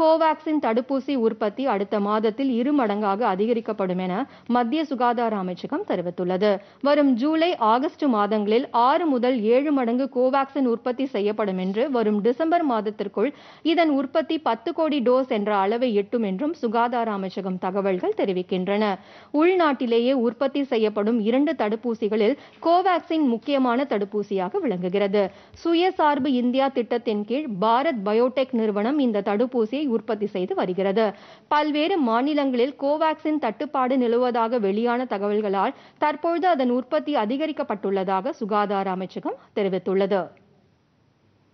கோவாக்சின் தடுப்பூசி உற்பத்தி அடுத்த மாதத்தில் இரு மடங்காக அதிகரிக்கப்படும் என மத்திய சுகாதார அமைச்சகம் தெரிவித்துள்ளது வரும் ஜூலை ஆகஸ்ட் மாதங்களில் ஆறு முதல் ஏழு மடங்கு கோவாக்சின் உற்பத்தி செய்யப்படும் என்று வரும் டிசம்பர் மாதத்திற்குள் இதன் உற்பத்தி பத்து கோடி டோஸ் என்ற அளவை எட்டும் என்றும் சுகாதார அமைச்சகம் தகவல்கள் தெரிவிக்கின்றன உள்நாட்டிலேயே உற்பத்தி செய்யப்படும் இரண்டு தடுப்பூசிகளில் கோவாக்சின் முக்கியமான தடுப்பூசியாக விளங்குகிறது சுயசார்பு இந்தியா திட்டத்தின் கீழ் பாரத் பயோடெக் நிறுவனம் இந்த தடுப்பூசியை தடுப்பூசியை உற்பத்தி செய்து வருகிறது பல்வேறு மாநிலங்களில் கோவாக்சின் தட்டுப்பாடு நிலவுவதாக வெளியான தகவல்களால் தற்பொழுது அதன் உற்பத்தி அதிகரிக்கப்பட்டுள்ளதாக சுகாதார அமைச்சகம் தெரிவித்துள்ளது